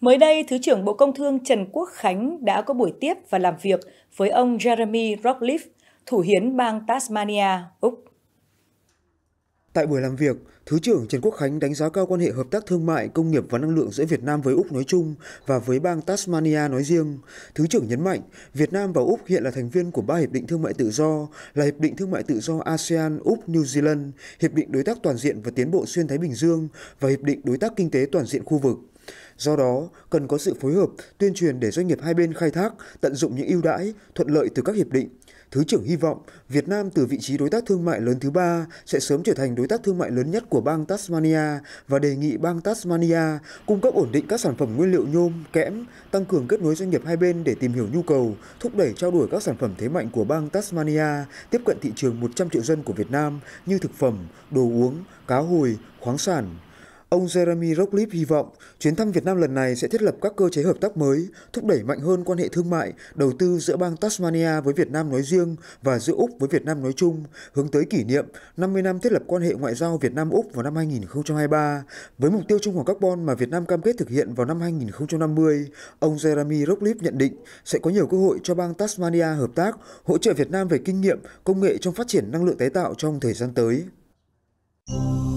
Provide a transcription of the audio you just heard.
Mới đây, Thứ trưởng Bộ Công Thương Trần Quốc Khánh đã có buổi tiếp và làm việc với ông Jeremy Rockliff, thủ hiến bang Tasmania, Úc. Tại buổi làm việc, Thứ trưởng Trần Quốc Khánh đánh giá cao quan hệ hợp tác thương mại, công nghiệp và năng lượng giữa Việt Nam với Úc nói chung và với bang Tasmania nói riêng. Thứ trưởng nhấn mạnh, Việt Nam và Úc hiện là thành viên của ba hiệp định thương mại tự do là Hiệp định Thương mại Tự do ASEAN Úc New Zealand, Hiệp định Đối tác Toàn diện và Tiến bộ Xuyên Thái Bình Dương và Hiệp định Đối tác Kinh tế Toàn diện khu vực. Do đó, cần có sự phối hợp, tuyên truyền để doanh nghiệp hai bên khai thác, tận dụng những ưu đãi, thuận lợi từ các hiệp định. Thứ trưởng hy vọng Việt Nam từ vị trí đối tác thương mại lớn thứ ba sẽ sớm trở thành đối tác thương mại lớn nhất của bang Tasmania và đề nghị bang Tasmania cung cấp ổn định các sản phẩm nguyên liệu nhôm, kẽm, tăng cường kết nối doanh nghiệp hai bên để tìm hiểu nhu cầu, thúc đẩy trao đổi các sản phẩm thế mạnh của bang Tasmania, tiếp cận thị trường 100 triệu dân của Việt Nam như thực phẩm, đồ uống, cá hồi, khoáng sản, Ông Jeremy Rockliff hy vọng chuyến thăm Việt Nam lần này sẽ thiết lập các cơ chế hợp tác mới, thúc đẩy mạnh hơn quan hệ thương mại, đầu tư giữa bang Tasmania với Việt Nam nói riêng và giữa Úc với Việt Nam nói chung, hướng tới kỷ niệm 50 năm thiết lập quan hệ ngoại giao Việt Nam-Úc vào năm 2023. Với mục tiêu trung hòa carbon mà Việt Nam cam kết thực hiện vào năm 2050, ông Jeremy Rockliff nhận định sẽ có nhiều cơ hội cho bang Tasmania hợp tác, hỗ trợ Việt Nam về kinh nghiệm, công nghệ trong phát triển năng lượng tái tạo trong thời gian tới.